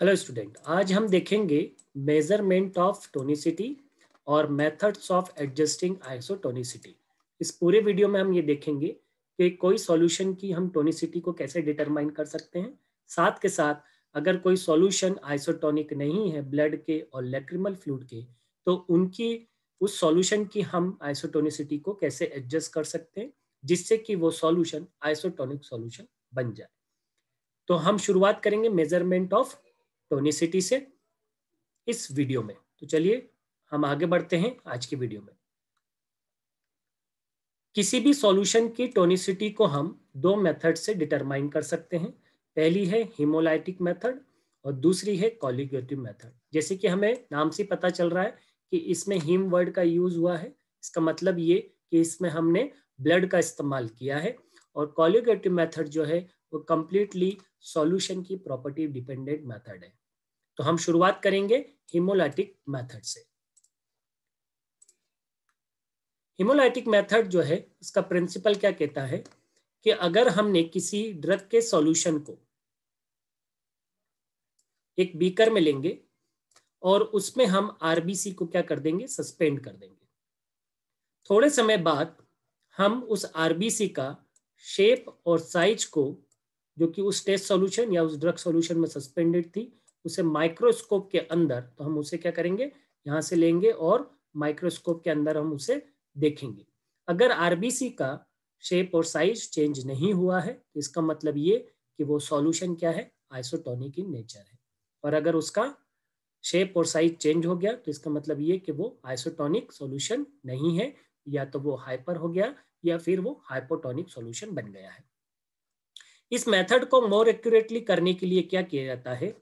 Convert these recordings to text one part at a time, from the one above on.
Hello student आज हम देखेंगे मेजरमेंट ऑफ टोनिसिटी और मेथड्स ऑफ एडजस्टिंग आइसोटोनिसिटी इस पूरे वीडियो में हम ये देखेंगे कि कोई सॉल्यूशन की हम टोनिसिटी को कैसे डिटरमाइन कर सकते हैं साथ के साथ अगर कोई सॉल्यूशन आइसोटोनिक नहीं है ब्लड के और लेक्रिमल फ्लूड के तो उनकी उस सॉल्यूशन की हम आइसोटोनिसिटी को कैसे एडजस्ट कर सकते हैं जिससे कि वो सॉल्यूशन आइसोटोनिक सॉल्यूशन बन जाए तो हम शुरुआत करेंगे मेजरमेंट ऑफ टोनिसिटी से इस वीडियो में तो चलिए हम आगे बढ़ते हैं आज की वीडियो में किसी भी सॉल्यूशन की टोनिसिटी को हम दो मेथड से डिटरमाइन कर सकते हैं पहली है हिमोलाइटिक मेथड और दूसरी है कॉलिगेटिव मेथड जैसे कि हमें नाम से पता चल रहा है कि इसमें हिम वर्ड का यूज हुआ है इसका मतलब ये कि इसमें हमने ब्लड का इस्तेमाल किया है और कॉलिगेटिव मेथड जो है वो कम्प्लीटली सॉल्यूशन की प्रॉपर्टी डिपेंडेंट मेथड है तो हम शुरुआत करेंगे हिमोलाइटिक मेथड से हिमोलाइटिक मेथड जो है इसका प्रिंसिपल क्या कहता है कि अगर हमने किसी ड्रग के सॉल्यूशन को एक बीकर में लेंगे और उसमें हम आरबीसी को क्या कर देंगे सस्पेंड कर देंगे थोड़े समय बाद हम उस आरबीसी का शेप और साइज को जो कि उस टेस्ट सॉल्यूशन या उस ड्रग सॉल्यूशन में सस्पेंडेड थी उसे माइक्रोस्कोप के अंदर तो हम उसे क्या करेंगे यहां से लेंगे और माइक्रोस्कोप के अंदर हम उसे देखेंगे अगर आरबीसी का शेप और साइज चेंज नहीं हुआ है तो इसका मतलब ये कि वो सॉल्यूशन क्या है आइसोटोनिक इन नेचर है और अगर उसका शेप और साइज चेंज हो गया तो इसका मतलब ये कि वो आइसोटोनिक सॉल्यूशन नहीं है या तो वो हाइपर हो गया या फिर वो हाइपोटोनिक सॉल्यूशन बन गया है इस मेथड को मोर एक्यूरेटली करने के लिए क्या किया जाता है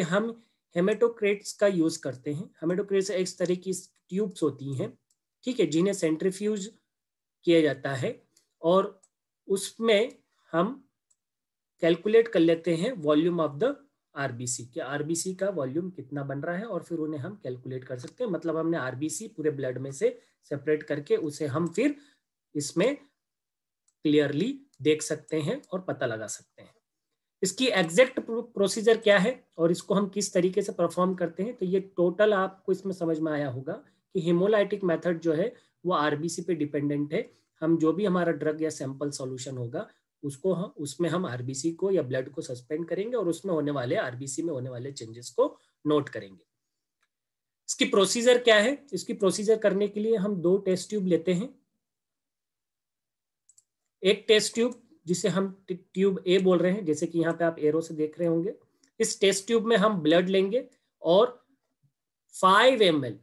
कि हम हेमेटोक्रेट्स का यूज करते हैं हेमेटोक्रेट्स एक तरह की ट्यूब्स होती हैं ठीक है जिन्हें सेंट्रीफ्यूज किया जाता है और उसमें हम कैलकुलेट कर लेते हैं वॉल्यूम ऑफ द आरबीसी कि आरबीसी का वॉल्यूम कितना बन रहा है और फिर उन्हें हम कैलकुलेट कर सकते हैं मतलब हमने आरबीसी पूरे ब्लड में से सेपरेट करके उसे हम फिर इसमें क्लियरली देख सकते हैं और पता लगा सकते हैं इसकी एग्जैक्ट प्रोसीजर क्या है और इसको हम किस तरीके से परफॉर्म करते हैं तो ये टोटल आपको इसमें समझ में आया होगा कि हिमोलाइटिक मेथड जो है वो आरबीसी पे डिपेंडेंट है हम जो भी हमारा ड्रग या सैंपल सॉल्यूशन होगा उसको हम उसमें हम आरबीसी को या ब्लड को सस्पेंड करेंगे और उसमें होने वाले आरबीसी में होने वाले चेंजेस को नोट करेंगे इसकी प्रोसीजर क्या है इसकी प्रोसीजर करने के लिए हम दो टेस्ट ट्यूब लेते हैं एक टेस्ट ट्यूब जिसे हम ट्यूब ए बोल रहे हैं जैसे कि यहाँ पे आप एरो से देख रहे होंगे इस टेस्ट ट्यूब में हम ब्लड लेंगे और 5 M L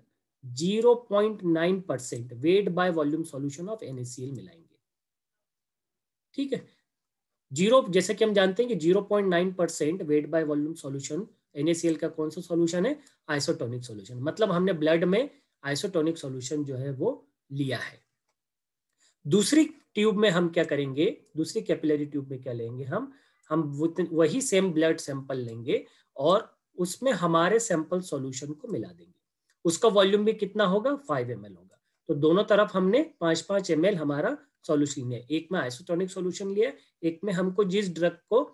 zero percent weight by volume solution of NACL मिलाएंगे ठीक है जीरो जैसे कि हम जानते हैं कि zero point nine percent weight by volume solution NACL का कौन सा सॉल्यूशन है आइसोटोनिक सॉल्यूशन मतलब हमने ब्लड में आइसोटोनिक सॉल्यूशन जो है वो लिया है दूसरी ट्यूब में हम क्या करेंगे दूसरी कैपिलरी ट्यूब में क्या लेंगे हम हम वही सेम ब्लड सैंपल लेंगे और उसमें हमारे सैंपल सॉल्यूशन को मिला देंगे उसका वॉल्यूम भी कितना होगा फाइव एम होगा तो दोनों तरफ हमने पांच पांच एम हमारा सॉल्यूशन लिया एक में आइसोटोनिक सॉल्यूशन लिया एक में हमको जिस ड्रग को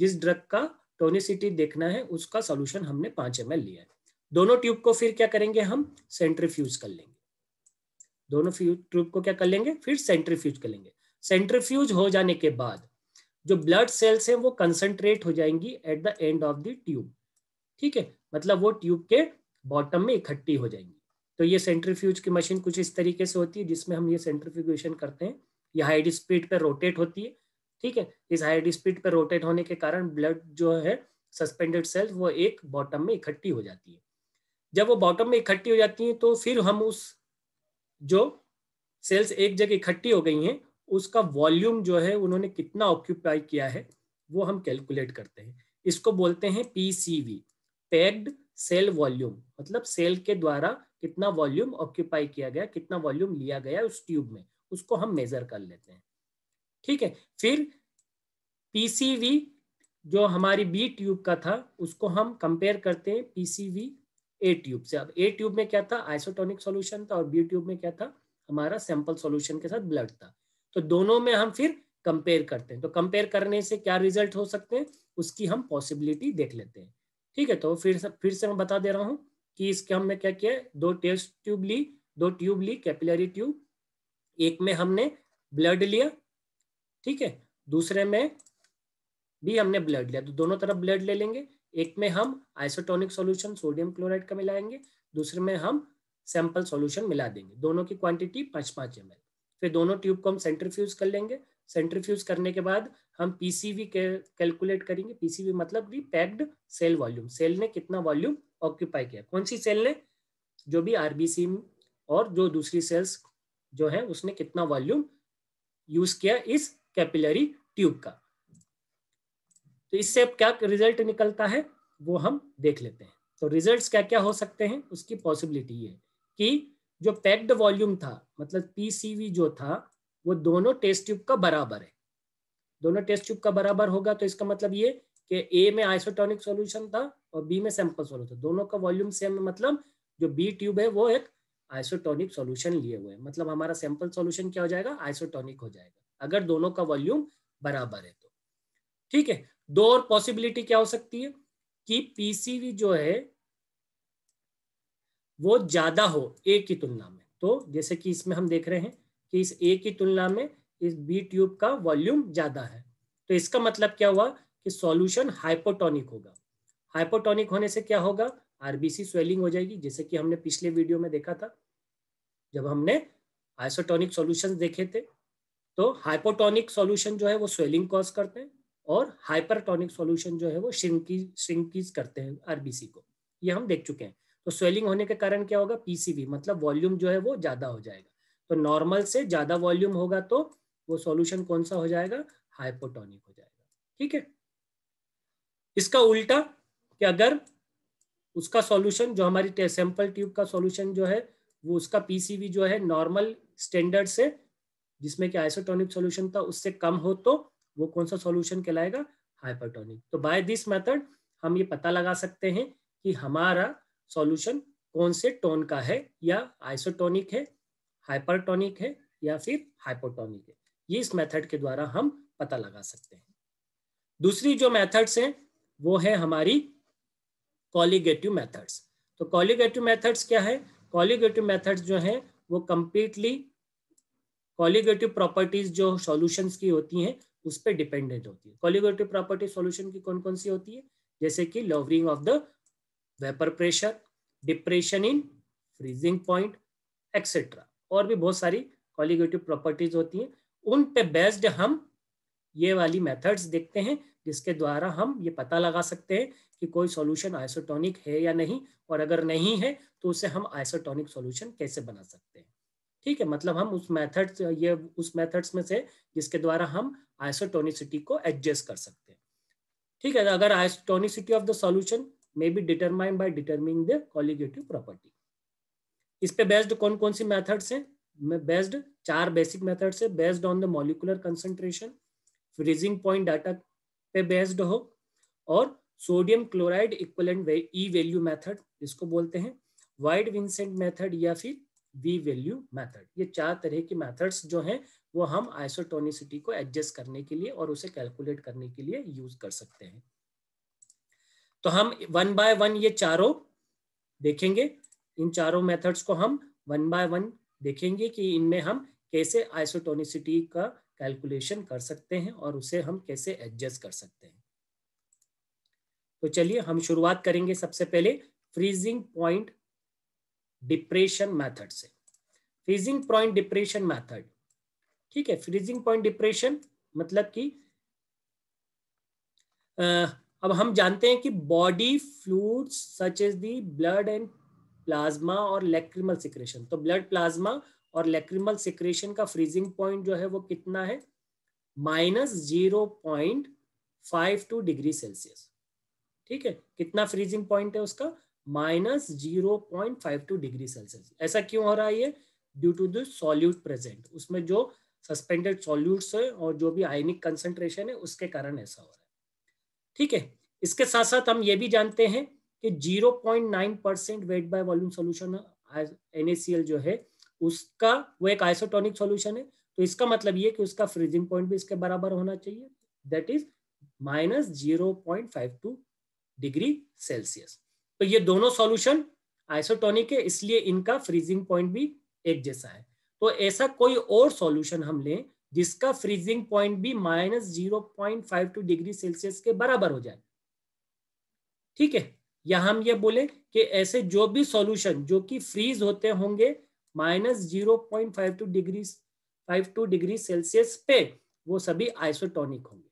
जिस ड्रग का टोनिसिटी देखना है उसका सॉल्यूशन हमने पांच एम लिया है दोनों ट्यूब को फिर क्या करेंगे हम सेंट्रीफ्यूज कर लेंगे दोनों फ्यूज ट्यूब को क्या कर लेंगे फिर सेंट्रीफ्यूज कर लेंगे सेंट्रीफ्यूज हो जाने के बाद जो ब्लड सेल्स हैं वो कंसंट्रेट हो जाएंगी at the end of the tube ठीक है मतलब वो ट्यूब के बॉटम में इकट्ठी हो जाएंगी तो ये सेंट्रीफ्यूज की मशीन कुछ इस तरीके से होती है जिसमें हम ये सेंट्रीफ्यूगेशन करते हैं ये हाई स्पीड पर रोटेट होती है ठीक है इस हाई स्पीड पर रोटेट होने के कारण ब्लड जो है सस्पेंडेड सेल्स वो एक बॉटम में इकट्ठी हो जाती है जब वो बॉटम में इकट्ठी हो जाती है तो फिर हम उस जो सेल्स एक जगह इकट्ठी हो गई हैं उसका वॉल्यूम जो है उन्होंने कितना ऑक्यूपाई किया है वो हम कैलकुलेट करते हैं इसको बोलते हैं पीसीवी पैक्ड सेल वॉल्यूम मतलब सेल के द्वारा कितना वॉल्यूम ऑक्यूपाई किया गया कितना वॉल्यूम लिया गया उस ट्यूब में उसको हम मेजर कर लेते हैं ठीक है फिर पीसीवी जो हमारी बी ट्यूब का था उसको हम कंपेयर करते हैं पीसीवी ए ट्यूब से अब ए ट्यूब में क्या था आइसोटोनिक सॉल्यूशन था और बी ट्यूब में क्या था हमारा सैंपल सॉल्यूशन के साथ ब्लड था तो दोनों में हम फिर कंपेयर करते हैं तो कंपेयर करने से क्या रिजल्ट हो सकते हैं उसकी हम पॉसिबिलिटी देख लेते हैं ठीक है तो फिर से फिर से मैं बता दे रहा हूँ कि इसके हमने क्या किया दो टेस्ट ट्यूब ली दो ट्यूब ली कैपिलरी ट्यूब एक में हमने ब्लड लिया ठीक है दूसरे में भी हमने ब्लड लिया तो दोनों तरफ ब्लड ले लेंगे एक में हम आइसोटोनिक सॉल्यूशन सोडियम क्लोराइड का मिलाएंगे दूसरे में हम सैंपल सॉल्यूशन मिला देंगे दोनों की क्वांटिटी पाँच पाँच एम फिर दोनों ट्यूब को हम सेंट्रीफ्यूज कर लेंगे सेंट्रीफ्यूज करने के बाद हम पीसीवी कैलकुलेट करेंगे पीसीवी मतलब भी पैक्ड सेल वॉल्यूम सेल ने कितना वॉल्यूम ऑक्यूपाई किया कौन सी सेल ने जो भी आरबीसी और जो दूसरी सेल्स जो है उसने कितना वॉल्यूम यूज किया इस कैपिलरी ट्यूब का तो इससे अब क्या रिजल्ट निकलता है वो हम देख लेते हैं तो रिजल्ट्स क्या क्या हो सकते हैं उसकी पॉसिबिलिटी ये कि जो पैक्ड वॉल्यूम था मतलब पीसीवी जो था वो दोनों टेस्ट ट्यूब का बराबर है दोनों टेस्ट ट्यूब का बराबर होगा तो इसका मतलब ये कि ए में आइसोटोनिक सॉल्यूशन था और बी में सैंपल सॉल्यूशन दोनों का वॉल्यूम सेम मतलब जो बी ट्यूब है वो एक आइसोटोनिक सॉल्यूशन लिए हुए मतलब हमारा सैंपल सॉल्यूशन क्या हो जाएगा आइसोटोनिक हो जाएगा अगर दोनों का वॉल्यूम बराबर है तो ठीक है दो और पॉसिबिलिटी क्या हो सकती है कि पीसीवी जो है वो ज्यादा हो ए की तुलना में तो जैसे कि इसमें हम देख रहे हैं कि इस ए की तुलना में इस बी ट्यूब का वॉल्यूम ज्यादा है तो इसका मतलब क्या हुआ कि सॉल्यूशन हाइपोटोनिक होगा हाइपोटोनिक होने से क्या होगा आरबीसी स्वेलिंग हो जाएगी जैसे कि हमने पिछले वीडियो में देखा था जब हमने आइसोटोनिक सोल्यूशन देखे थे तो हाइपोटोनिक सोल्यूशन जो है वो स्वेलिंग कॉज करते हैं और हाइपरटोनिक सॉल्यूशन जो है वो श्रिंकी श्रिंकीज करते हैं आरबीसी को ये हम देख चुके हैं तो स्वेलिंग होने के कारण क्या होगा पीसीवी मतलब वॉल्यूम जो है वो ज्यादा हो जाएगा तो नॉर्मल से ज्यादा वॉल्यूम होगा तो वो सॉल्यूशन कौन सा हो जाएगा हाइपोटोनिक हो जाएगा ठीक है इसका उल्टा कि अगर उसका सॉल्यूशन जो हमारी सैंपल ट्यूब का सॉल्यूशन जो है वो उसका पीसीवी जो है नॉर्मल स्टैंडर्ड से जिसमें कि आइसोटोनिक सॉल्यूशन था उससे कम हो तो वो कौन सा सॉल्यूशन कहलाएगा हाइपरटोनिक तो बाय दिस मेथड हम ये पता लगा सकते हैं कि हमारा सॉल्यूशन कौन से टोन का है या आइसोटोनिक है हाइपरटोनिक है या फिर हाइपोटोनिक है ये इस मेथड के द्वारा हम पता लगा सकते हैं दूसरी जो मेथड्स हैं वो है हमारी कॉलीगेटिव मेथड्स तो कॉलीगेटिव मेथड्स क्या है कॉलीगेटिव मेथड्स जो हैं वो कंप्लीटली कॉलीगेटिव प्रॉपर्टीज जो सॉल्यूशंस की होती हैं उस पर डिपेंडेंट होती है कॉलिगोटिव प्रॉपर्टी सॉल्यूशन की कौन कौन सी होती है जैसे कि lowering of the vapour pressure depression in freezing point etcetera और भी बहुत सारी कॉलिगेटिव प्रॉपर्टीज होती हैं उन पे बेस्ड हम ये वाली मेथड्स देखते हैं जिसके द्वारा हम ये पता लगा सकते हैं कि कोई सॉल्यूशन आइसोटोनिक है या नहीं और अगर नहीं है तो उसे हम आइसोटोनिक सॉल्यूशन कैसे बना सकते हैं ठीक है मतलब हम उस मेथड्स ये उस मेथड्स में से जिसके द्वारा हम आइसोटोनिसिटी को एडजस्ट कर सकते हैं ठीक है अगर isotonicity of the solution may be determined by determining the colligative property इस पे बेस्ड कौन कौन सी मेथड्स हैं बेस्ड चार बेसिक मेथड्स है based on the molecular concentration freezing point data पे बेस्ड हो और sodium chloride equivalent E value method इसको बोलते हैं वाइड विंसेंट मेथड या फिर वी वैल्यू मैथड ये चार तरह के मैथड्स जो हैं वो हम आइसोटोनिसिटी को एडजस्ट करने के लिए और उसे कैलकुलेट करने के लिए यूज कर सकते हैं तो हम वन बाय वन ये चारों देखेंगे इन चारों मेथड्स को हम वन बाय वन देखेंगे कि इनमें हम कैसे आइसोटोनिसिटी का कैलकुलेशन कर सकते हैं और उसे हम कैसे एडजस्ट कर सकते हैं तो चलिए हम शुरुआत करेंगे सबसे पहले फ्रीजिंग पॉइंट डिप्रेशन मेथड से फ्रीजिंग पॉइंट डिप्रेशन मेथड ठीक है फ्रीजिंग पॉइंट डिप्रेशन मतलब कि अब हम जानते हैं कि body fluid such as the blood and plasma और लेक्रिमल सिक्रेशन तो ब्लड प्लाज्मा और लेक्रिमल सिक्रेशन का फ्रीजिंग पॉइंट जो है वो कितना है minus zero point five two degree Celsius ठीक है कितना फ्रीजिंग पॉइंट है उसका minus zero point five two degree Celsius ऐसा क्यों हो रहा है ये due to the solute present उसमें जो सस्पेंडेड सॉल्यूट्स है और जो भी आयनिक कंसेंट्रेशन है उसके कारण ऐसा हो रहा है ठीक है इसके साथ साथ हम ये भी जानते हैं कि zero point nine percent weight by volume solution N जो है उसका वो एक आइसोटोनिक सोल्यूशन है तो इसका मतलब ये कि उसका फ्रीजिंग पॉइंट भी इसके बराबर होना चाहिए that is minus zero point five two degree Celsius तो ये दोनों सॉल्यूशन आइसोटोनिक है इसलिए इनका फ्रीजिंग पॉइंट भी एक जैसा है तो ऐसा कोई और सॉल्यूशन हम लें जिसका फ्रीजिंग पॉइंट भी minus zero point five two degree Celsius के बराबर हो जाए ठीक है या हम ये बोले कि ऐसे जो भी सॉल्यूशन जो कि फ्रीज होते होंगे minus zero point five two degree five two degree Celsius पे वो सभी आइसोटोनिक होंगे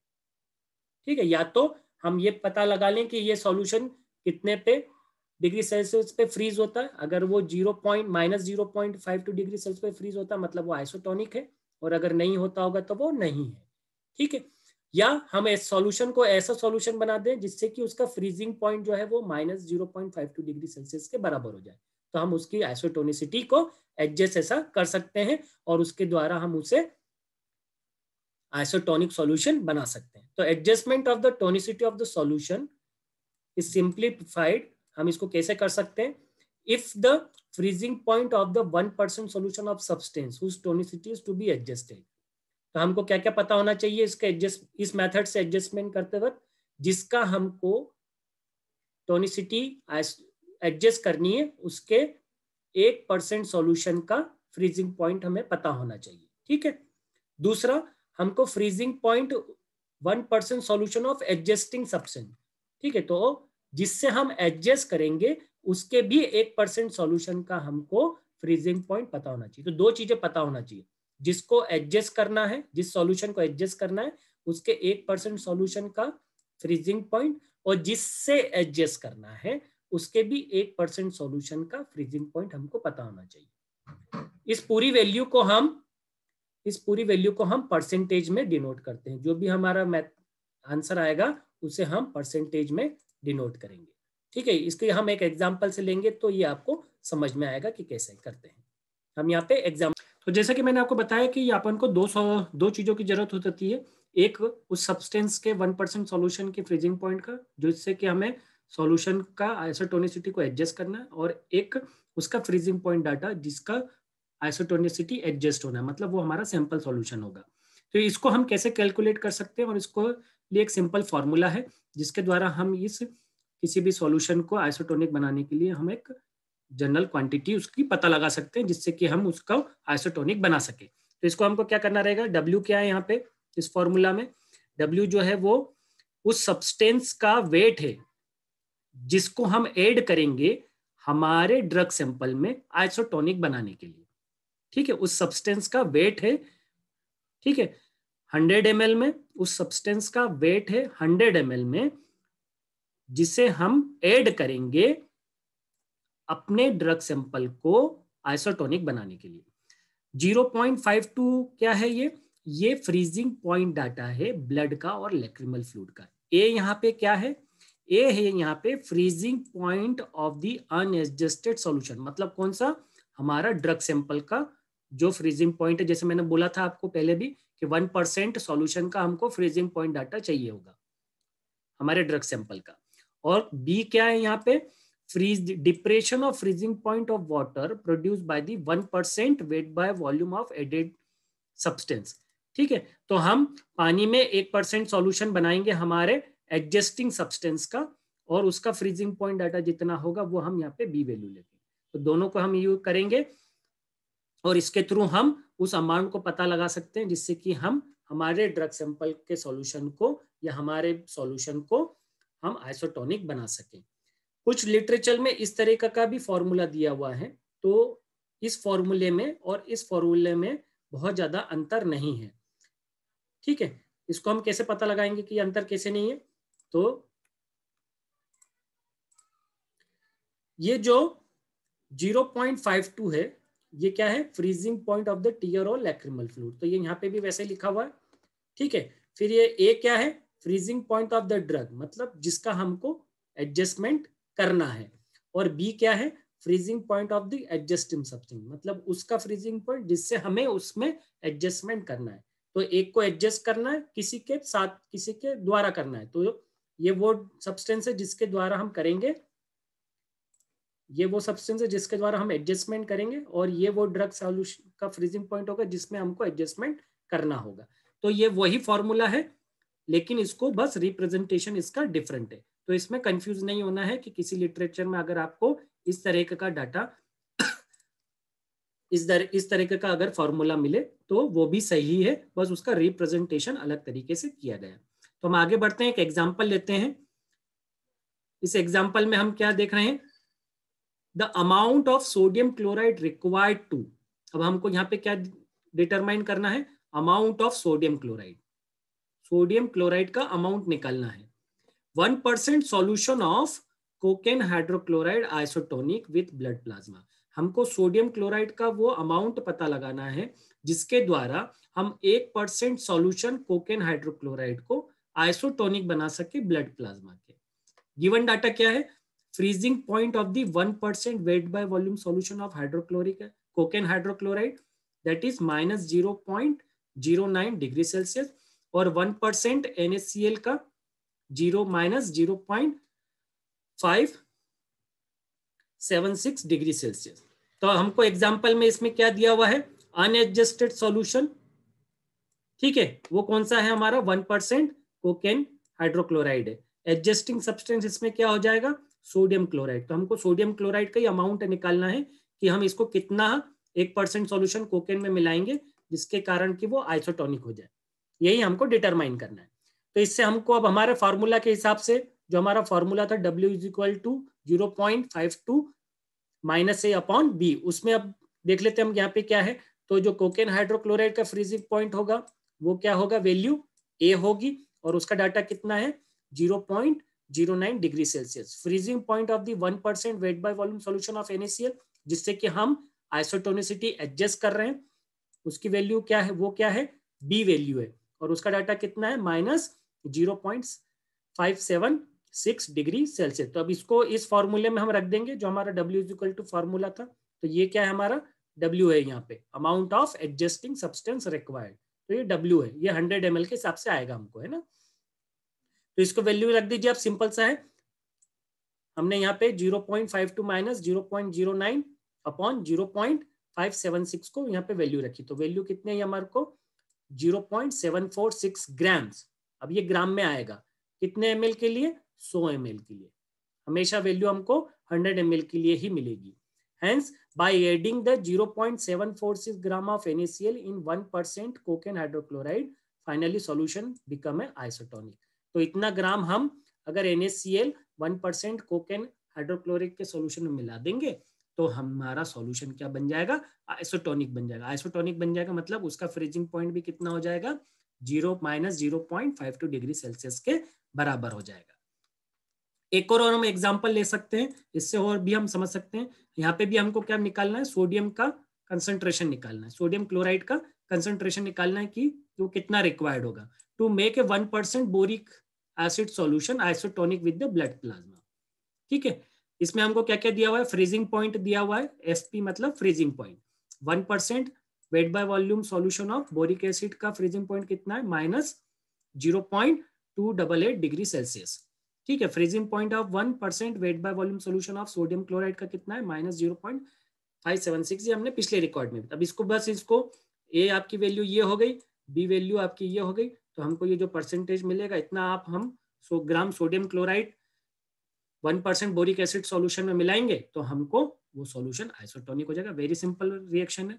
ठीक है या तो हम ये पता लगा लें कि ये सॉल्यूशन कितने पे डिग्री सेल्सियस पे फ्रीज होता है अगर वो zero point minus zero point five two degree Celsius पे फ्रीज होता है मतलब वो आइसोटोनिक है और अगर नहीं होता होगा तो वो नहीं है ठीक है या हम इस सॉल्यूशन को ऐसा सॉल्यूशन बना दें जिससे कि उसका फ्रीजिंग पॉइंट जो है वो minus zero point five two degree Celsius के बराबर हो जाए तो हम उसकी आइसोटोनिसिटी को एडजस्ट ऐसा कर सकते हैं और उसके द्वारा हम उसे आइसोटोनिक सोल्यूशन बना सकते हैं तो adjustment of the tonicity of the solution is simplified हम इसको कैसे कर सकते हैं if the freezing point of the one percent solution of substance tonicity is to be adjusted तो हमको क्या क्या पता होना चाहिए इसके एडजस्ट इस मेथड से एडजस्टमेंट करते वक्त जिसका हमको टोनिसिटी एडजस्ट करनी है उसके एक परसेंट सोल्यूशन का फ्रीजिंग पॉइंट हमें पता होना चाहिए ठीक है दूसरा हमको freezing point one percent solution of adjusting substance ठीक है तो जिससे हम एडजस्ट करेंगे उसके भी एक परसेंट सोल्यूशन का हमको फ्रीजिंग पॉइंट पता होना चाहिए तो दो चीजें पता होना चाहिए जिसको एडजस्ट करना है जिस सॉल्यूशन को एडजस्ट करना है उसके एक परसेंट सोल्यूशन का फ्रीजिंग पॉइंट और जिससे एडजस्ट करना है उसके भी एक परसेंट सोल्यूशन का फ्रीजिंग पॉइंट हमको पता होना चाहिए इस पूरी वैल्यू को हम इस पूरी वैल्यू को हम परसेंटेज में डिनोट करते हैं जो भी हमारा मैथ आंसर आएगा उसे हम परसेंटेज में डिनोट करेंगे ठीक है इसके हम एक एग्जाम्पल से लेंगे तो ये आपको समझ में आएगा कि कैसे करते हैं हम यहाँ पे एग्जाम तो जैसा कि मैंने आपको बताया कि अपन को 200 दो चीजों की जरूरत होती है एक उस सब्सटेंस के वन परसेंट सोल्यूशन के फ्रीजिंग पॉइंट का जिससे कि हमें सॉल्यूशन का आइसोटोनिसिटी को एडजस्ट करना है और एक उसका फ्रीजिंग पॉइंट डाटा जिसका आइसोटोनिसिटी एडजस्ट होना है मतलब वो हमारा सैंपल सॉल्यूशन होगा तो इसको हम कैसे कैलकुलेट कर सकते हैं और इसको लिए एक सिंपल फॉर्मूला है जिसके द्वारा हम इस किसी भी सॉल्यूशन को आइसोटोनिक बनाने के लिए हम एक जनरल क्वांटिटी उसकी पता लगा सकते हैं जिससे कि हम उसका आइसोटोनिक बना सके तो इसको हमको क्या करना रहेगा डब्ल्यू क्या है यहाँ पे इस फॉर्मूला में डब्ल्यू जो है वो उस सब्सटेंस का वेट है जिसको हम ऐड करेंगे हमारे ड्रग सैंपल में आइसोटोनिक बनाने के लिए ठीक है उस सब्सटेंस का वेट है ठीक है हंड्रेड एम में उस सब्सटेंस का वेट है हंड्रेड एम में जिसे हम ऐड करेंगे अपने ड्रग सैंपल को आइसोटोनिक बनाने के लिए 0.52 क्या है ये ये फ्रीजिंग पॉइंट डाटा है ब्लड का और लेक्रिमल फ्लूड का ए यहाँ पे क्या है ए है यहाँ पे freezing point of the unadjusted solution मतलब कौन सा हमारा ड्रग सैंपल का जो फ्रीजिंग पॉइंट है जैसे मैंने बोला था आपको पहले भी कि वन परसेंट सोल्यूशन का हमको फ्रीजिंग पॉइंट डाटा चाहिए होगा हमारे ड्रग सैंपल का और बी क्या है यहाँ पे freeze depression of freezing point of water produce by the one percent weight by volume of added substance ठीक है तो हम पानी में एक परसेंट सोल्यूशन बनाएंगे हमारे एडजस्टिंग सब्सटेंस का और उसका फ्रीजिंग पॉइंट डाटा जितना होगा वो हम यहाँ पे बी वैल्यू लेंगे तो दोनों को हम यूज करेंगे और इसके थ्रू हम उस अमाउंट को पता लगा सकते हैं जिससे कि हम हमारे ड्रग सैंपल के सॉल्यूशन को या हमारे सॉल्यूशन को हम आइसोटोनिक बना सकें कुछ लिटरेचर में इस तरीका का भी फॉर्मूला दिया हुआ है तो इस फॉर्मूले में और इस फॉर्मूले में बहुत ज़्यादा अंतर नहीं है ठीक है इसको हम कैसे पता लगाएंगे कि अंतर कैसे नहीं है तो ये जो 0.52 है ये क्या है freezing point of the tear और लैक्रिमल फ्लूड तो ये यहाँ पे भी वैसे लिखा हुआ है ठीक है फिर ये ए क्या है freezing point of the drug मतलब जिसका हमको एडजस्टमेंट करना है और बी क्या है freezing point of the adjusting substance मतलब उसका फ्रीजिंग पॉइंट जिससे हमें उसमें एडजस्टमेंट करना है तो एक को एडजस्ट करना है किसी के साथ किसी के द्वारा करना है तो ये वो सब्सटेंस है जिसके द्वारा हम करेंगे ये वो सब्सटेंस है जिसके द्वारा हम एडजस्टमेंट करेंगे और ये वो ड्रग सॉल्यूशन का फ्रीजिंग पॉइंट होगा जिसमें हमको एडजस्टमेंट करना होगा तो ये वही फॉर्मूला है लेकिन इसको बस रिप्रेजेंटेशन इसका डिफरेंट है तो इसमें कंफ्यूज नहीं होना है कि किसी लिटरेचर में अगर आपको इस तरह का डाटा इस दर, इस तरह का अगर फॉर्मूला मिले तो वो भी सही है बस उसका रिप्रेजेंटेशन अलग तरीके से किया गया तो हम आगे बढ़ते हैं एक एग्जाम्पल लेते हैं इस एग्जाम्पल में हम क्या देख रहे हैं the amount of sodium chloride required to अब हमको यहाँ पे क्या डिटरमाइन करना है amount of sodium chloride sodium chloride का अमाउंट निकालना है one percent solution of cocaine hydrochloride isotonic with blood plasma हमको सोडियम क्लोराइड का वो अमाउंट पता लगाना है जिसके द्वारा हम एक परसेंट सोल्यूशन कोकेन हाइड्रोक्लोराइड को आइसोटोनिक बना सके ब्लड प्लाज्मा के गिवन डाटा क्या है freezing point of the one percent weight by volume solution of hydrochloric cocaine hydrochloride that is minus zero point zero nine degree Celsius और one percent NSCL का zero minus zero point five seven six degree Celsius तो हमको example में इसमें क्या दिया हुआ है अनएडजस्टेड सोल्यूशन ठीक है वो कौन सा है हमारा वन परसेंट कोकेन हाइड्रोक्लोराइड है एडजस्टिंग सब्सटेंस इसमें क्या हो जाएगा सोडियम क्लोराइड तो हमको सोडियम क्लोराइड का ही अमाउंट निकालना है कि हम इसको कितना एक परसेंट सोल्यूशन कोकेन में मिलाएंगे जिसके कारण कि वो आइसोटोनिक हो जाए यही हमको डिटरमाइन करना है तो इससे हमको अब हमारे फार्मूला के हिसाब से जो हमारा फार्मूला था W is equal to zero point five two minus A upon B उसमें अब देख लेते हैं हम यहाँ पे क्या है तो जो कोकेन हाइड्रोक्लोराइड का फ्रीजिंग पॉइंट होगा वो क्या होगा वैल्यू ए होगी और उसका डाटा कितना है zero point 0.09 degree Celsius freezing point of the 1 percent weight by volume solution of NaCl जिससे कि हम आइसोटोनिसिटी एडजस्ट कर रहे हैं उसकी वैल्यू क्या है वो क्या है बी वैल्यू है और उसका डाटा कितना है माइनस जीरो डिग्री सेल्सियस तो अब इसको इस फॉर्मूले में हम रख देंगे जो हमारा डब्ल्यू इजिकल टू फॉर्मूला था तो ये क्या है हमारा डब्ल्यू है यहाँ पे amount of adjusting substance required तो ये W है ये 100 ml के हिसाब से आएगा हमको है ना तो इसको वैल्यू रख दीजिए आप सिंपल सा है हमने यहाँ पे 0.52 माइनस नाइन अपॉन सिक्स को यहाँ पे वैल्यू रखी तो वैल्यू कितने है हमारे को सिक्स ग्राम अब ये ग्राम में आएगा कितने एम के लिए 100 एम के लिए हमेशा वैल्यू हमको हंड्रेड एम के लिए ही मिलेगी Hence, by adding the 0.746 gram of NaCl in 1% cocaine hydrochloride, finally solution become a isotonic. तो इतना ग्राम हम अगर N S C L one percent cocaine hydrochloric के सोल्यूशन में मिला देंगे तो हमारा सोल्यूशन क्या बन जाएगा आइसोटोनिक बन जाएगा आइसोटोनिक बन जाएगा मतलब उसका फ्रीजिंग पॉइंट भी कितना हो जाएगा zero minus zero point five two degree Celsius के बराबर हो जाएगा एक और और हम एग्जाम्पल ले सकते हैं इससे और भी हम समझ सकते हैं यहाँ पे भी हमको क्या निकालना है सोडियम का कंसंट्रेशन निकालना है सोडियम क्लोराइड का कंसंट्रेशन निकालना है कि वो कितना रिक्वायर्ड होगा to make a one percent boric acid solution isotonic with the blood plasma ठीक है इसमें हमको क्या क्या दिया हुआ है फ्रीजिंग पॉइंट दिया हुआ है एफपी मतलब freezing point one percent weight by volume solution of boric acid का फ्रीजिंग पॉइंट कितना है minus zero point two double eight degree Celsius ठीक है freezing point of one percent weight by volume solution of sodium chloride का कितना है minus zero point five seven six हमने पिछले रिकॉर्ड में अब इसको बस इसको ए आपकी वैल्यू ये हो गई बी वैल्यू आपकी ये हो गई तो हमको ये जो परसेंटेज मिलेगा इतना आप हम सो gram sodium chloride one percent boric acid solution में मिलाएंगे तो हमको वो सॉल्यूशन आइसोटोनिक हो जाएगा वेरी सिंपल रिएक्शन है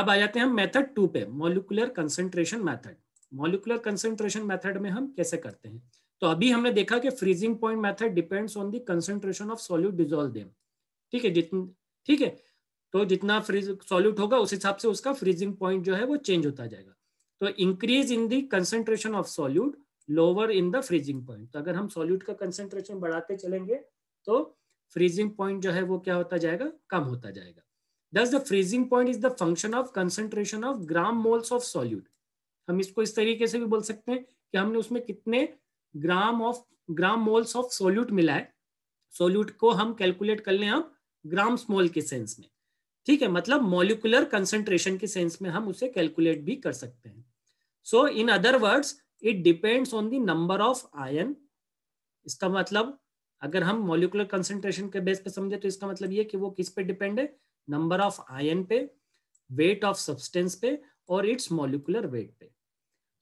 अब आ जाते हैं हम मेथड टू पे molecular concentration method molecular concentration method में हम कैसे करते हैं तो अभी हमने देखा कि freezing point method depends on the concentration of solute dissolve एम ठीक है जितन ठीक है तो जितना फ्रीज सॉल्यूट होगा उस हिसाब से उसका फ्रीजिंग पॉइंट जो है वो चेंज होता जाएगा तो increase in the concentration of solute lower in the freezing point तो अगर हम सॉल्यूट का कंसेंट्रेशन बढ़ाते चलेंगे तो फ्रीजिंग पॉइंट जो है वो क्या होता जाएगा कम होता जाएगा thus the freezing point is the function of concentration of gram moles of solute हम इसको इस तरीके से भी बोल सकते हैं कि हमने उसमें कितने gram of gram moles of solute मिला है सोल्यूट को हम कैलकुलेट कर लें हम ग्राम मोल के सेंस में ठीक है मतलब मोलिकुलर कंसेंट्रेशन के सेंस में हम उसे कैलकुलेट भी कर सकते हैं so in other words it depends on the number of ion इसका मतलब अगर हम मोलिकुलर कंसेंट्रेशन के बेस पे समझे तो इसका मतलब ये कि वो किस पे डिपेंड है नंबर ऑफ आयन पे वेट ऑफ सब्सटेंस पे और इट्स मोलिकुलर वेट पे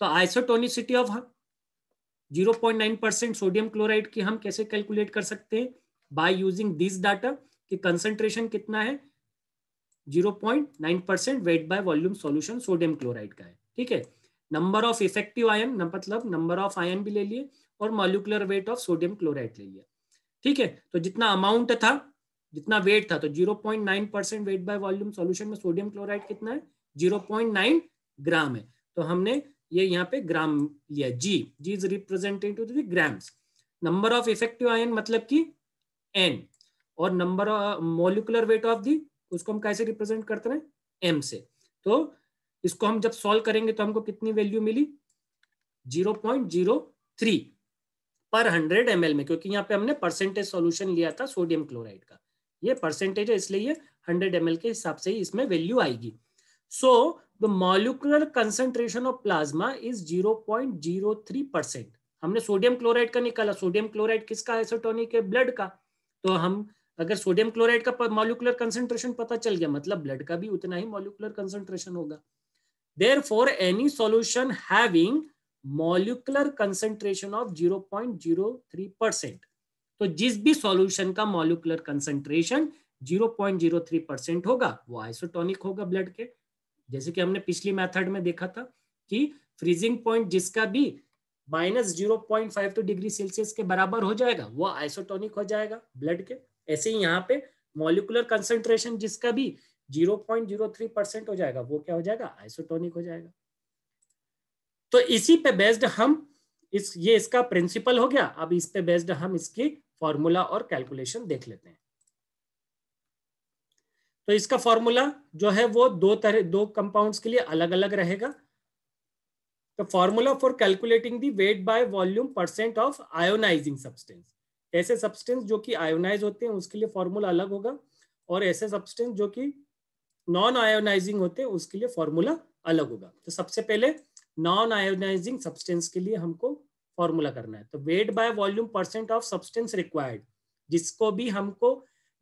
तो isotonicity of point 0.9 percent sodium chloride की हम कैसे कैलकुलेट कर सकते हैं बाय यूजिंग दिस डाटा कि कंसेंट्रेशन कितना है 0.9 percent weight by volume solution sodium chloride का है ठीक है नंबर ऑफ इफेक्टिव आयन मतलब नंबर ऑफ आयन भी ले लिए और molecular weight of sodium chloride ले लिया ठीक है तो जितना अमाउंट था जितना वेट था तो 0.9 percent weight by volume solution में सोडियम क्लोराइड कितना है 0.9 ग्राम है तो हमने ये यहाँ पे ग्राम लिया G G is represented to grams number of effective ion मतलब की एन और number molecular weight of the उसको हम कैसे रिप्रेजेंट करते हैं एम से तो इसको हम जब सॉल्व करेंगे तो हमको कितनी वैल्यू मिली 0.03 पर 100 एम में क्योंकि यहाँ पे हमने परसेंटेज सॉल्यूशन लिया था सोडियम क्लोराइड का ये परसेंटेज है इसलिए ये 100 एम के हिसाब से ही इसमें वैल्यू आएगी so the molecular concentration of plasma is three percent हमने सोडियम क्लोराइड का निकाला सोडियम क्लोराइड किसका एसोटोनिक है ब्लड का तो हम अगर सोडियम क्लोराइड का मॉलिकुलर कंसेंट्रेशन पता चल गया मतलब ब्लड का भी उतना ही मॉलिकुलर कंसेंट्रेशन होगा therefore any solution having molecular concentration of 0.03% तो जिस भी सॉल्यूशन का मॉलिकुलर कंसंट्रेशन 0.03 परसेंट होगा वो आइसोटोनिक होगा ब्लड के जैसे कि हमने पिछली मेथड में देखा था कि फ्रीजिंग पॉइंट जिसका भी minus zero point five two degree Celsius के बराबर हो जाएगा वो आइसोटोनिक हो जाएगा ब्लड के ऐसे ही यहाँ पे मॉलिकुलर कंसेंट्रेशन जिसका भी 0.03 परसेंट हो जाएगा वो क्या हो जाएगा आइसोटोनिक हो जाएगा तो इसी पे बेस्ड हम इस ये इसका प्रिंसिपल हो गया अब इस पे बेस्ड हम इसकी फॉर्मूला और कैलकुलेशन देख लेते हैं तो इसका फॉर्मूला जो है वो दो तरह दो कंपाउंड्स के लिए अलग अलग रहेगा तो formula for calculating the weight by volume percent of ionizing substance ऐसे सब्सटेंस जो कि आयोनाइज होते हैं उसके लिए फॉर्मूला अलग होगा और ऐसे सब्सटेंस जो कि नॉन आयोनाइजिंग होते हैं उसके लिए फॉर्मूला अलग होगा तो सबसे पहले नॉन आयोनाइजिंग सब्सटेंस के लिए हमको फॉर्मूला करना है तो weight by volume percent of substance required जिसको भी हमको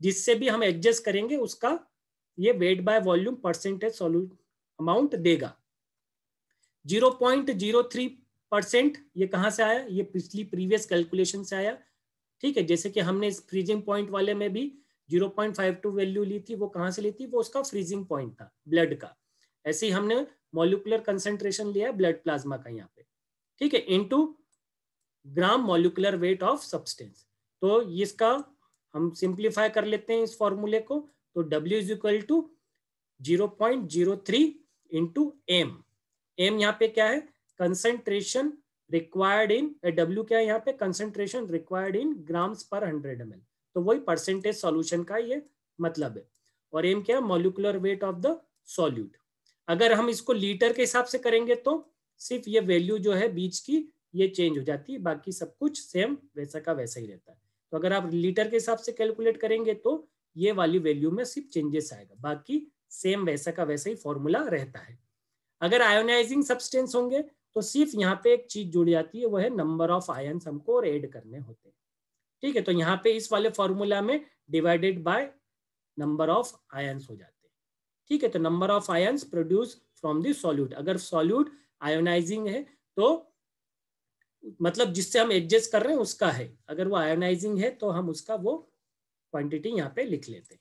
जिससे भी हम एडजस्ट करेंगे उसका ये weight by volume percentage solute amount देगा 0.03 परसेंट ये कहाँ से आया ये पिछली प्रीवियस कैलकुलेशन से आया ठीक है जैसे कि हमने इस फ्रीजिंग पॉइंट वाले में भी zero point five two value ली थी वो कहाँ से ली थी वो उसका फ्रीजिंग पॉइंट था ब्लड का ऐसे ही हमने मोलिकुलर कंसेंट्रेशन लिया है ब्लड प्लाज्मा का यहाँ पे ठीक है into gram molecular weight of substance तो इसका हम सिंप्लीफाई कर लेते हैं इस फॉर्मूले को तो W is equal to zero point zero three into M M यहाँ पे क्या है कंसेंट्रेशन रिक्वायर्ड इन डब्ल्यू क्या है यहाँ पे concentration required in grams per hundred M एल तो वही परसेंटेज सॉल्यूशन का ये मतलब है और एम क्या है molecular weight of the solute अगर हम इसको लीटर के हिसाब से करेंगे तो सिर्फ ये वैल्यू जो है बीच की ये चेंज हो जाती है बाकी सब कुछ सेम वैसा का वैसा ही रहता है तो अगर आप लीटर के हिसाब से कैलकुलेट करेंगे तो ये वाली वैल्यू में सिर्फ चेंजेस आएगा बाकी सेम वैसा का वैसा ही फॉर्मूला रहता है अगर आयोनाइजिंग सब्सटेंस होंगे तो सिर्फ यहाँ पे एक चीज जुड़ जाती है वो है नंबर ऑफ आयन हमको और एड करने होते हैं ठीक है तो यहाँ पे इस वाले फॉर्मूला में divided by number of ions हो जाते हैं ठीक है तो number of ions produce from this solute अगर सॉल्यूट आयोनाइजिंग है तो मतलब जिससे हम एडजस्ट कर रहे हैं उसका है अगर वो आयोनाइजिंग है तो हम उसका वो क्वांटिटी यहाँ पे लिख लेते हैं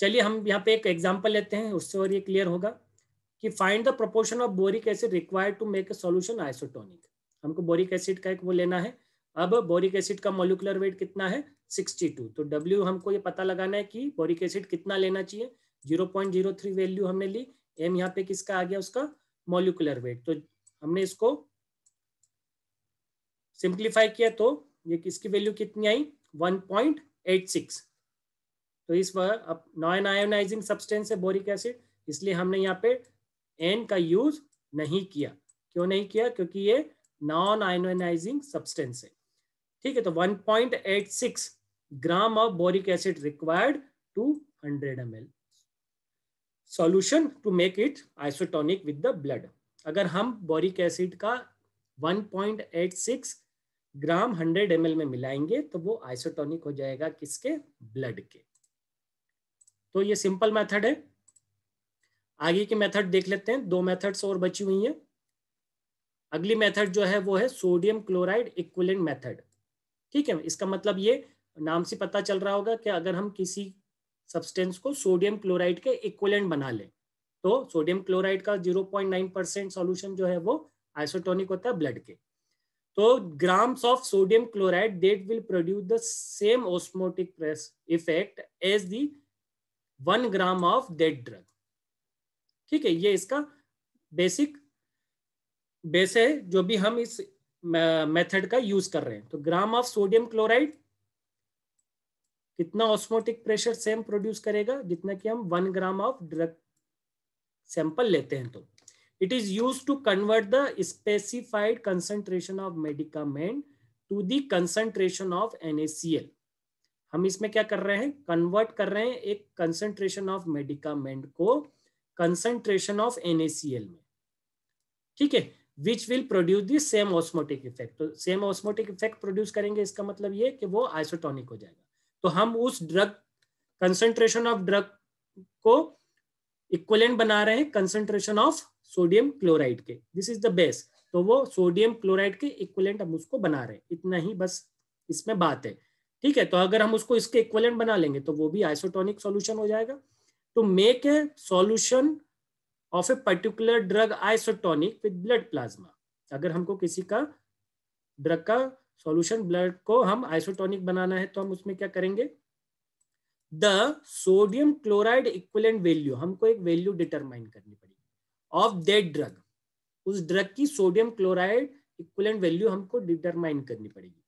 चलिए हम यहाँ पे एक एग्जाम्पल लेते हैं उससे और ये क्लियर होगा कि find the proportion of boric acid required to make a solution isotonic हमको बोरिक एसिड का एक वो लेना है अब बोरिक एसिड का मोलिकुलर वेट कितना है 62 तो W हमको ये पता लगाना है कि बोरिक एसिड कितना लेना चाहिए 0.03 वैल्यू हमने ली M यहाँ पे किसका आ गया उसका मोलिकुलर वेट तो हमने इसको सिंप्लीफाई किया तो ये किसकी वैल्यू कितनी आई 1.86 तो इस बार अब नॉन आयोनाइजिंग सब्सटेंस है बोरिक एसिड इसलिए हमने यहाँ पे एन का यूज नहीं किया क्यों नहीं किया क्योंकि ये नॉन आयोनाइजिंग सब्सटेंस है ठीक है तो 1.86 gram of boric acid required to 100 ml solution to make it isotonic with the blood अगर हम बोरिक एसिड का 1.86 ग्राम 100 एम में मिलाएंगे तो वो आइसोटोनिक हो जाएगा किसके ब्लड के तो ये सिंपल मेथड है आगे के मेथड देख लेते हैं दो मेथड्स और बची हुई हैं अगली मेथड जो है वो है सोडियम क्लोराइड इक्विलेंट मेथड ठीक है इसका मतलब ये नाम से पता चल रहा होगा कि अगर हम किसी सब्सटेंस को सोडियम क्लोराइड के इक्वलेंट बना लें तो सोडियम क्लोराइड का 0.9 परसेंट सोल्यूशन जो है वो आइसोटोनिक होता है ब्लड के तो grams of sodium chloride that will produce the same osmotic press effect as the one gram of that drug ठीक है ये इसका बेसिक बेस है जो भी हम इस मेथड का यूज कर रहे हैं तो ग्राम ऑफ सोडियम क्लोराइड कितना ऑस्मोटिक प्रेशर सेम प्रोड्यूस करेगा जितना कि हम one gram of drug sample लेते हैं तो it is use to convert the specified concentration of medicament to the concentration of NaCl हम इसमें क्या कर रहे हैं कन्वर्ट कर रहे हैं एक कंसंट्रेशन ऑफ मेडिकामेंट को कंसंट्रेशन ऑफ एनएसीएल में ठीक है which will produce the same osmotic effect तो सेम ऑस्मोटिक इफेक्ट प्रोड्यूस करेंगे इसका मतलब ये कि वो आइसोटोनिक हो जाएगा तो हम उस ड्रग कंसेंट्रेशन ऑफ ड्रग को इक्वलेंट बना रहे हैं कंसेंट्रेशन ऑफ सोडियम क्लोराइड के दिस इज द बेस तो वो सोडियम क्लोराइड के इक्वलेंट हम उसको बना रहे हैं इतना ही बस इसमें बात है ठीक है तो अगर हम उसको इसके इक्वलेंट बना लेंगे तो वो भी आइसोटोनिक सॉल्यूशन हो जाएगा to make a solution of a particular drug isotonic with blood plasma अगर हमको किसी का ड्रग का सॉल्यूशन ब्लड को हम आइसोटोनिक बनाना है तो हम उसमें क्या करेंगे the sodium chloride equivalent value हमको एक वैल्यू डिटरमाइन करनी पड़ेगी ऑफ दैट ड्रग उस ड्रग की सोडियम क्लोराइड इक्वलेंट वैल्यू हमको डिटरमाइन करनी पड़ेगी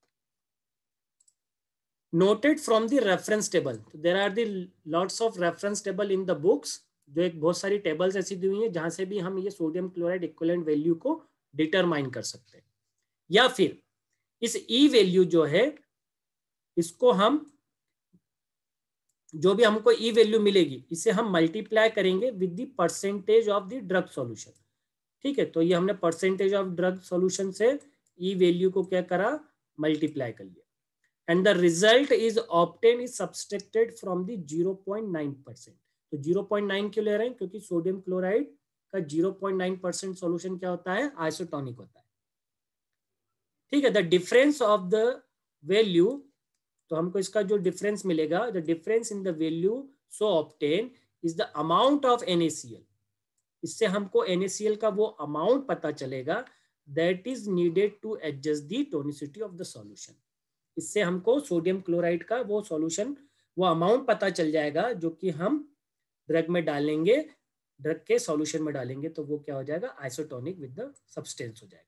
noted from the reference table there are the lots of reference table in the books देख बहुत सारी टेबल्स ऐसी दी हुई हैं जहां से भी हम ये सोडियम क्लोराइड इक्वलेंट वैल्यू को डिटरमाइन कर सकते हैं या फिर इस ई e वैल्यू जो है इसको हम जो भी हमको ई e वैल्यू मिलेगी इसे हम मल्टीप्लाई करेंगे with the percentage of the drug solution ठीक है तो ये हमने परसेंटेज ऑफ ड्रग सॉल्यूशन से ई e वैल्यू को क्या करा मल्टीप्लाई कर लिया and the result is obtain is subtracted from the nine percent तो 0.9 क्यों ले रहे हैं क्योंकि सोडियम क्लोराइड का 0.9 परसेंट सोल्यूशन क्या होता है आइसोटॉनिक होता है ठीक है the difference of the value तो हमको इसका जो डिफरेंस मिलेगा the difference in the value so obtain is the amount of NaCl इससे हमको एनएसीएल का वो अमाउंट पता चलेगा that is needed to adjust the tonicity of the solution इससे हमको सोडियम क्लोराइड का वो सॉल्यूशन वो अमाउंट पता चल जाएगा जो कि हम ड्रग में डालेंगे ड्रग के सॉल्यूशन में डालेंगे तो वो क्या हो जाएगा आइसोटोनिक विद द सब्सटेंस हो जाएगा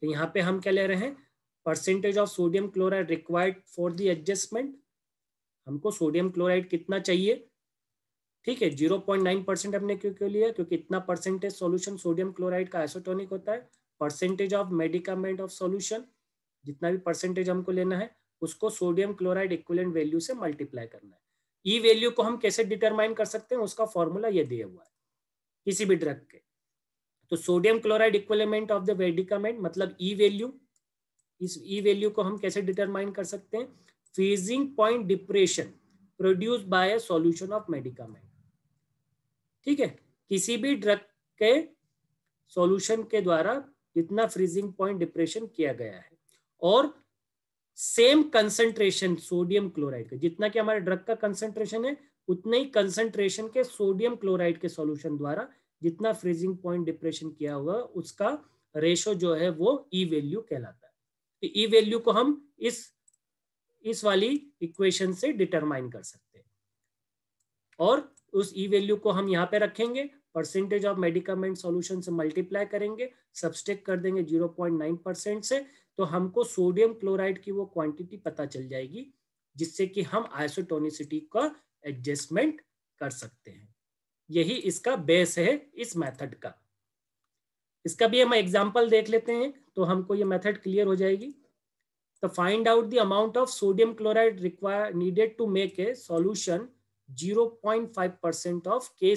तो यहाँ पे हम क्या ले रहे हैं percentage of sodium chloride required for the adjustment हमको सोडियम क्लोराइड कितना चाहिए ठीक है जीरो पॉइंट नाइन परसेंट हमने क्यों क्यों लिया क्योंकि इतना परसेंटेज सॉल्यूशन सोडियम क्लोराइड का आइसोटोनिक होता है percentage of medicament of solution जितना भी परसेंटेज हमको लेना है उसको सोडियम क्लोराइड इक्वलेंट वैल्यू से मल्टीप्लाई करना है ई e वैल्यू को हम कैसे डिटरमाइन कर सकते हैं उसका फॉर्मूला ये दिया हुआ है किसी भी ड्रग के तो sodium chloride equivalent of the medicament मतलब ई e वैल्यू इस ई e वैल्यू को हम कैसे डिटरमाइन कर सकते हैं freezing point depression produce by solution of medicament ठीक है किसी भी ड्रग के सॉल्यूशन के द्वारा जितना फ्रीजिंग पॉइंट डिप्रेशन किया गया है और सेम कंसेंट्रेशन सोडियम क्लोराइड का जितना कि हमारे ड्रग का कंसेंट्रेशन है उतना ही कंसेंट्रेशन के सोडियम क्लोराइड के सॉल्यूशन द्वारा जितना फ्रीजिंग पॉइंट डिप्रेशन किया हुआ उसका रेशो जो है वो ई e वैल्यू कहलाता है तो ई वैल्यू को हम इस इस वाली इक्वेशन से डिटरमाइन कर सकते हैं और उस ई e वैल्यू को हम यहाँ पे रखेंगे परसेंटेज ऑफ मेडिकामेंट सॉल्यूशन से मल्टीप्लाई करेंगे सब्सटेक्ट कर देंगे जीरो पॉइंट नाइन परसेंट से तो हमको सोडियम क्लोराइड की वो क्वांटिटी पता चल जाएगी जिससे कि हम आइसोटोनिसिटी का एडजस्टमेंट कर सकते हैं यही इसका बेस है इस मेथड का इसका भी हम एग्जांपल देख लेते हैं तो हमको ये मेथड क्लियर हो जाएगी तो find out the amount of sodium chloride require needed to make a solution 0.5 percent of के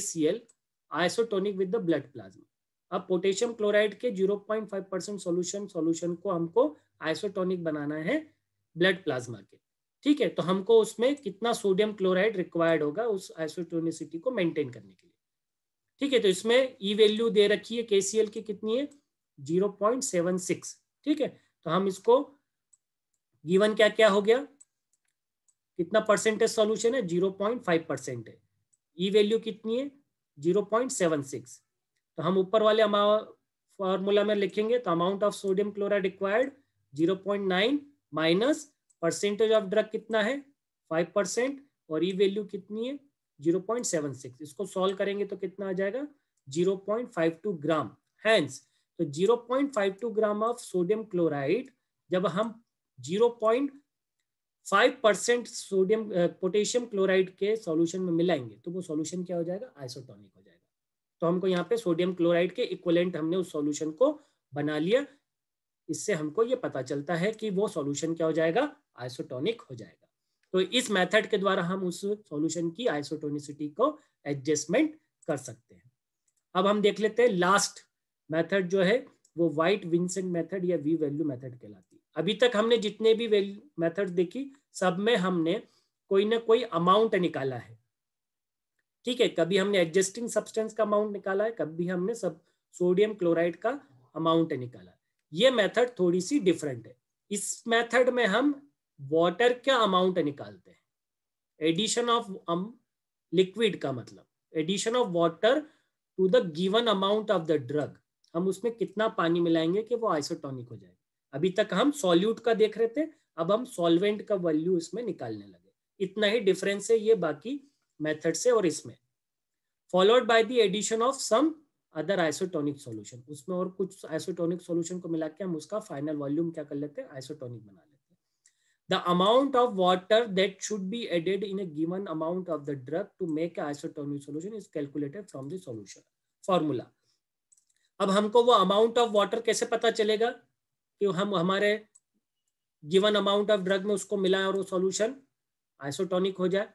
isotonic with the blood plasma अब पोटेशियम क्लोराइड के 0.5 परसेंट सोल्यूशन सोल्यूशन को हमको आइसोटोनिक बनाना है ब्लड प्लाज्मा के ठीक है तो हमको उसमें कितना सोडियम क्लोराइड रिक्वायर्ड होगा उस आइसोटोनिसिटी को मेंटेन करने के लिए ठीक है तो इसमें ई e वैल्यू दे रखी है केसीएल की कितनी है 0.76 ठीक है तो हम इसको गिवन e क्या क्या हो गया कितना परसेंटेज सोल्यूशन है 0.5 परसेंट है ई e वैल्यू कितनी है 0.76 तो हम ऊपर वाले फॉर्मूला में लिखेंगे तो amount of sodium chloride required 0.9 minus percentage of drug कितना है 5 परसेंट और ई e वैल्यू कितनी है 0.76 इसको सॉल्व करेंगे तो कितना आ जाएगा 0.52 ग्राम हैंस तो 0.52 ग्राम ऑफ सोडियम क्लोराइड जब हम 0.5 परसेंट सोडियम पोटेशियम क्लोराइड के सॉल्यूशन में मिलाएंगे तो वो सॉल्यूशन क्या हो जाएगा आइसोटॉनिक हो जाएगा तो हमको यहाँ पे सोडियम क्लोराइड के इक्वलेंट हमने उस सॉल्यूशन को बना लिया इससे हमको ये पता चलता है कि वो सॉल्यूशन क्या हो जाएगा आइसोटोनिक हो जाएगा तो इस मेथड के द्वारा हम उस सॉल्यूशन की आइसोटोनिसिटी को एडजस्टमेंट कर सकते हैं अब हम देख लेते हैं लास्ट मेथड जो है वो व्हाइट विंसेंट मेथड या वी वैल्यू मेथड कहलाती है अभी तक हमने जितने भी मेथड देखी सब में हमने कोई ना कोई अमाउंट निकाला है ठीक है कभी हमने एडजस्टिंग सब्सटेंस का अमाउंट निकाला है कभी हमने सब सोडियम क्लोराइड का अमाउंट निकाला ये मेथड थोड़ी सी डिफरेंट है इस मेथड में हम वाटर का अमाउंट निकालते हैं एडिशन ऑफ लिक्विड का मतलब addition of water to the given amount of the drug हम उसमें कितना पानी मिलाएंगे कि वो आइसोटॉनिक हो जाए अभी तक हम सॉल्यूट का देख रहे थे अब हम सॉल्वेंट का वैल्यू इसमें निकालने लगे इतना ही डिफरेंस है ये बाकी मेथड से और इसमें followed by the addition of some other isotonic solution उसमें और कुछ आइसोटोनिक सॉल्यूशन को मिला के हम उसका फाइनल वॉल्यूम क्या कर लेते हैं आइसोटोनिक बना लेते हैं the amount of water that should be added in a given amount of the drug to make isotonic solution is calculated from the solution formula अब हमको वो अमाउंट ऑफ वाटर कैसे पता चलेगा कि हम हमारे गिवन अमाउंट ऑफ ड्रग में उसको मिलाएं और वो सोल्यूशन आइसोटोनिक हो जाए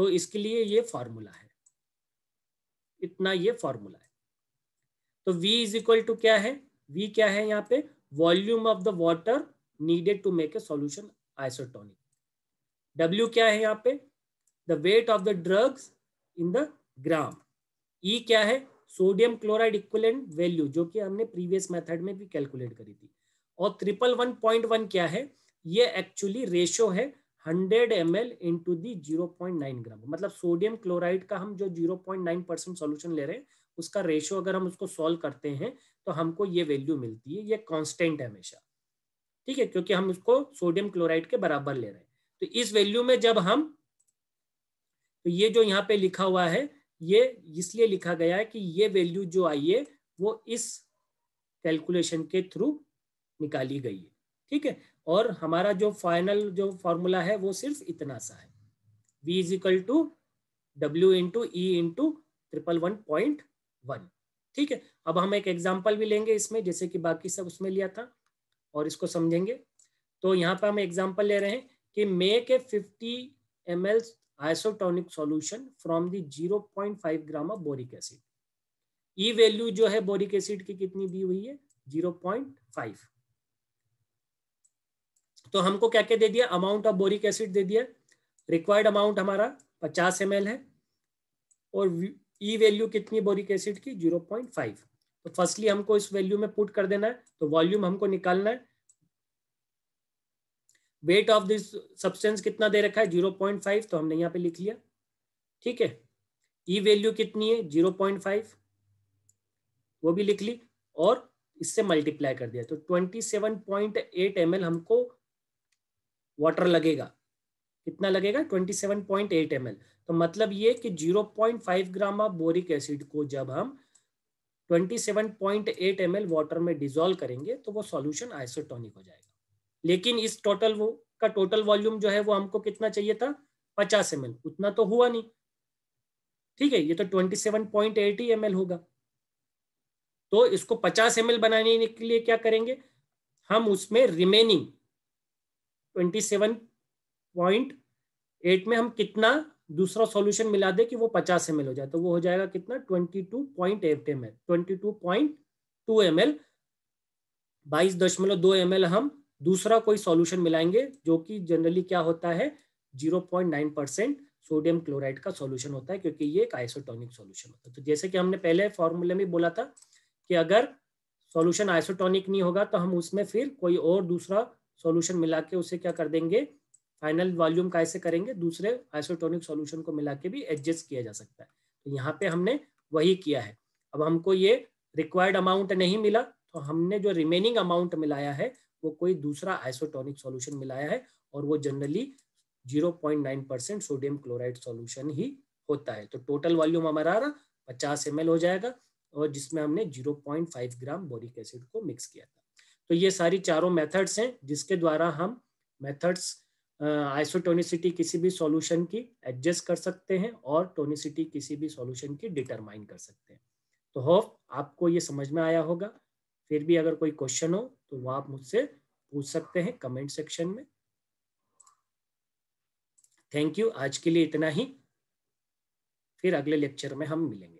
तो इसके लिए ये फॉर्मूला है इतना ये फॉर्मूला है तो v इज इक्वल टू क्या है v क्या है यहाँ पे volume of the water needed to make a solution isotonic w क्या है यहाँ पे the weight of the drugs in the gram e क्या है सोडियम क्लोराइड इक्वलेंट वैल्यू जो कि हमने प्रीवियस मेथड में भी कैलकुलेट करी थी और ट्रिपल वन पॉइंट वन क्या है ये एक्चुअली रेशियो है hundred M L into the zero point nine gram मतलब सोडियम क्लोराइड का हम जो zero point nine percent solution ले रहे हैं उसका रेशियो अगर हम उसको सॉल्व करते हैं तो हमको ये वैल्यू मिलती है ये कॉन्स्टेंट है हमेशा ठीक है क्योंकि हम उसको सोडियम क्लोराइड के बराबर ले रहे हैं तो इस वैल्यू में जब हम तो ये जो यहाँ पे लिखा हुआ है ये इसलिए लिखा गया है कि ये वैल्यू जो आई है वो इस कैलकुलेशन के थ्रू निकाली गई है ठीक है और हमारा जो फाइनल जो फॉर्मूला है वो सिर्फ इतना सा है v is equal to W into E into triple one point one ठीक है अब हम एक एग्जाम्पल भी लेंगे इसमें जैसे कि बाकी सब उसमें लिया था और इसको समझेंगे तो यहाँ पर हम एग्जाम्पल ले रहे हैं कि make fifty M L isotonic solution from the zero point five gram of boric acid E value जो है बोरिक एसिड की कितनी दी हुई है जीरो पॉइंट फाइव तो हमको क्या क्या दे दिया अमाउंट ऑफ बोरिक एसिड दे दिया रिक्वायर्ड अमाउंट हमारा 50 एम है और ई वैल्यू e कितनी बोरिक एसिड की 0.5 तो फर्स्टली हमको इस वैल्यू में पुट कर देना है तो वॉल्यूम हमको निकालना है वेट ऑफ दिस सब्सटेंस कितना दे रखा है 0.5 तो हमने यहाँ पे लिख लिया ठीक है ई e वैल्यू कितनी है 0.5 वो भी लिख ली और इससे मल्टीप्लाई कर दिया तो 27.8 ml हमको वाटर लगेगा कितना लगेगा 27.8 ml तो मतलब ये कि 0.5 ग्राम ऑफ बोरिक एसिड को जब हम 27.8 ml वाटर में डिजोल्व करेंगे तो वो सॉल्यूशन आइसोटोनिक हो जाएगा लेकिन इस टोटल वो का टोटल वॉल्यूम जो है वो हमको कितना चाहिए था पचास एम उतना तो हुआ नहीं ठीक है ये तो 27.8 ही ml होगा तो इसको 50 ml बनाने के लिए क्या करेंगे हम उसमें रिमेनिंग 27.8 में हम कितना दूसरा सॉल्यूशन मिला दे कि वो 50 एम हो जाए तो वो हो जाएगा कितना 22.8 M L twenty two point two M L बाईस दशमलव दो एम एल हम दूसरा कोई सॉल्यूशन मिलाएंगे जो कि जनरली क्या होता है 0.9 परसेंट सोडियम क्लोराइड का सॉल्यूशन होता है क्योंकि ये एक आइसोटॉनिक सॉल्यूशन होता है तो जैसे कि हमने पहले फॉर्मूले में बोला था कि अगर सॉल्यूशन आइसोटोनिक नहीं होगा तो हम उसमें फिर कोई और दूसरा सॉल्यूशन मिला के उसे क्या कर देंगे फाइनल वॉल्यूम कैसे करेंगे दूसरे आइसोटोनिक सॉल्यूशन को मिला के भी एडजस्ट किया जा सकता है तो यहाँ पे हमने वही किया है अब हमको ये रिक्वायर्ड अमाउंट नहीं मिला तो हमने जो रिमेनिंग अमाउंट मिलाया है वो कोई दूसरा आइसोटोनिक सोल्यूशन मिलाया है और वो generally zero percent sodium chloride solution ही होता है तो टोटल वॉल्यूम हमारा पचास एम हो जाएगा और जिसमें हमने 0.5 ग्राम बोरिक एसिड को मिक्स किया था तो ये सारी चारों मेथड्स हैं जिसके द्वारा हम मेथड्स आइसोटोनिसिटी किसी भी सॉल्यूशन की एडजस्ट कर सकते हैं और टोनिसिटी किसी भी सॉल्यूशन की डिटरमाइन कर सकते हैं तो होप आपको ये समझ में आया होगा फिर भी अगर कोई क्वेश्चन हो तो वो आप मुझसे पूछ सकते हैं कमेंट सेक्शन में थैंक यू आज के लिए इतना ही फिर अगले लेक्चर में हम मिलेंगे